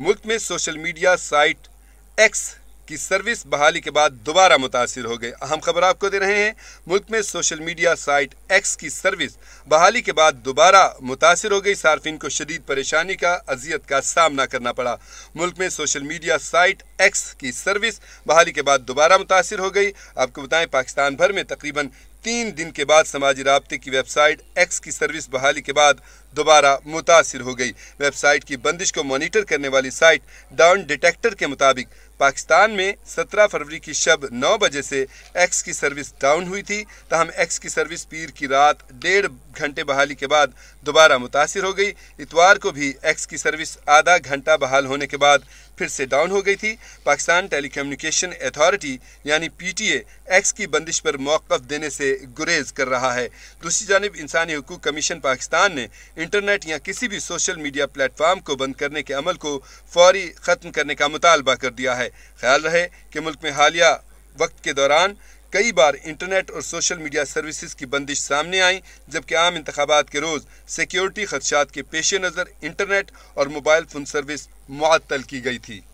मुल्क में social media site X की सर्विस बहाली के बाद दोबारा मुतासर हो गई अहम खबर आपको दे रहे हैं मुल्क में सोशल मीडिया साइट एक्स की सर्विस बहाली के बाद दोबारा मुतासर हो गई सार्फिन को शदीद परेशानी का अजियत का सामना करना पड़ा मुल्क में सोशल मीडिया साइट एक्स की सर्विस बहाली के बाद दोबारा मुतासर हो गई आपको बताएं पाकिस्तान भर में तकरीबन तीन दिन के बाद समाजी रबते की वेबसाइट एक्स की सर्विस बहाली के बाद दोबारा मुतासर हो गई वेबसाइट की बंदिश को मॉनिटर करने वाली साइट डाउन डिटेक्टर के मुताबिक पाकिस्तान में 17 फरवरी की शब 9 बजे से एक्स की सर्विस डाउन हुई थी तहम एक्स की सर्विस पीर की रात डेढ़ घंटे बहाली के बाद दोबारा मुतासर हो गई इतवार को भी एक्स की सर्विस आधा घंटा बहाल होने के बाद फिर से डाउन हो गई थी पाकिस्तान टेलीकम्युनिकेशन अथॉरिटी यानी पीटीए एक्स की बंदिश पर मौकफ देने से गुरेज कर रहा है दूसरी जानब इंसानी हकूक कमीशन पाकिस्तान ने इंटरनेट या किसी भी सोशल मीडिया प्लेटफार्म को बंद करने के अमल को फौरी ख़त्म करने का मुतालबा कर दिया है ख्याल रहे कि मुल्क में हालिया वक्त के दौरान कई बार इंटरनेट और सोशल मीडिया सर्विसेज की बंदिश सामने आई जबकि आम इंतबात के रोज़ सिक्योरिटी खदशात के पेश नज़र इंटरनेट और मोबाइल फ़ोन सर्विस मअतल की गई थी